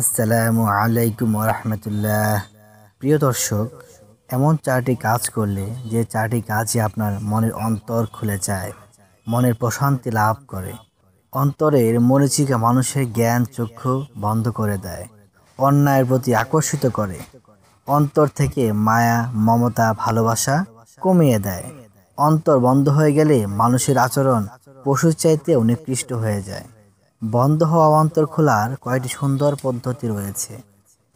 আসসালামু আলাইকুম রহমতুল্লাহ প্রিয় দর্শক এমন চারটি কাজ করলে যে চারটি কাজই আপনার মনের অন্তর খুলে যায় মনের প্রশান্তি লাভ করে অন্তরের মরিচিকা মানুষের জ্ঞান চক্ষু বন্ধ করে দেয় অন্যায়ের প্রতি আকর্ষিত করে অন্তর থেকে মায়া মমতা ভালোবাসা কমিয়ে দেয় অন্তর বন্ধ হয়ে গেলে মানুষের আচরণ পশুর চাইতে নিকৃষ্ট হয়ে যায় বন্ধ হওয়া অন্তর খোলার কয়েকটি সুন্দর পদ্ধতি রয়েছে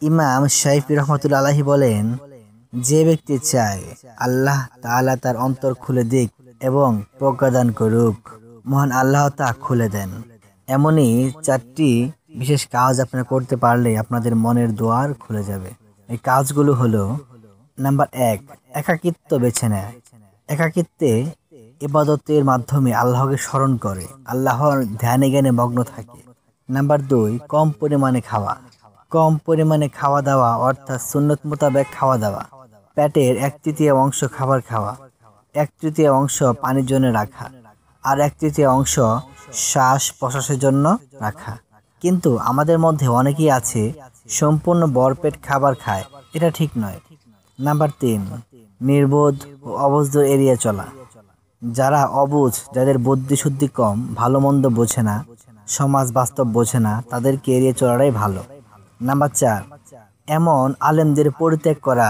ইমাম শাইফি রহমতুল আলাহি বলেন যে ব্যক্তি চায় আল্লাহ তাআলা তার অন্তর খুলে দিক এবং প্রজ্ঞাদান করুক মহান আল্লাহ তা খুলে দেন এমনই চারটি বিশেষ কাজ আপনারা করতে পারলে আপনাদের মনের দোয়ার খুলে যাবে এই কাজগুলো হলো নাম্বার এক একাকিত্ব বেছে নেয় একাকিত্বে এবাদতের মাধ্যমে আল্লাহকে স্মরণ করে আল্লাহর ধ্যানে জ্ঞানে মগ্ন থাকে নাম্বার দুই কম পরিমাণে খাওয়া কম পরিমাণে খাওয়া দাওয়া অর্থাৎ সুন্নত মোতাবেক খাওয়া দাওয়া প্যাটের এক তৃতীয় অংশ খাবার খাওয়া এক তৃতীয় অংশ পানির জন্য রাখা আর এক তৃতীয় অংশ শ্বাস প্রশ্বাসের জন্য রাখা কিন্তু আমাদের মধ্যে অনেকেই আছে সম্পূর্ণ বরপেট খাবার খায় এটা ঠিক নয় নাম্বার তিন নির্বোধ ও অবস্থ এরিয়া চলা যারা অবুঝ যাদের বুদ্ধি শুদ্ধি কম ভালো মন্দ বোঝে না সমাজ বাস্তব বোঝে না তাদেরকে এড়িয়ে চলাটাই ভালো নাম্বার চার এমন আলেমদের পরিত্যাগ করা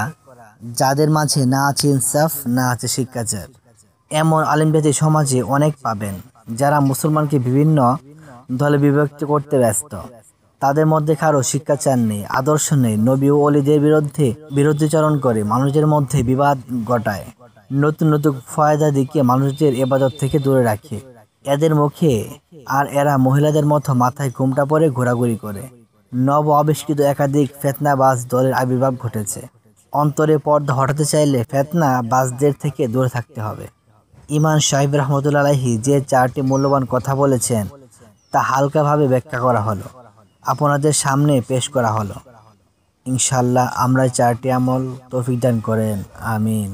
যাদের মাঝে না আছে ইনসাফ না আছে শিক্ষাচার এমন আলেমব্যাধি সমাজে অনেক পাবেন যারা মুসলমানকে বিভিন্ন দলে বিভক্ত করতে ব্যস্ত তাদের মধ্যে কারো শিক্ষাচার নেই আদর্শ নেই নবী ও অলিদের বিরুদ্ধে বিরোধীচরণ করে মানুষের মধ্যে বিবাদ ঘটায় নতুন নতুন ফায়দা দিকে মানুষদের এবাদত থেকে দূরে রাখে এদের মুখে আর এরা মহিলাদের মতো মাথায় ঘুমটা পরে ঘোরাঘুরি করে নব আবিষ্কৃত একাধিক ফেতনাবাজ দলের আবির্ভাব ঘটেছে অন্তরে পর্দা হটাতে চাইলে ফেতনা থেকে দূরে থাকতে হবে ইমান সাহেব রহমতুল্লা আলাহি যে চারটি মূল্যবান কথা বলেছেন তা হালকাভাবে ব্যাখ্যা করা হলো আপনাদের সামনে পেশ করা হলো ইনশাল্লাহ আমরা চারটি আমল তৌফিক দান করেন আমিন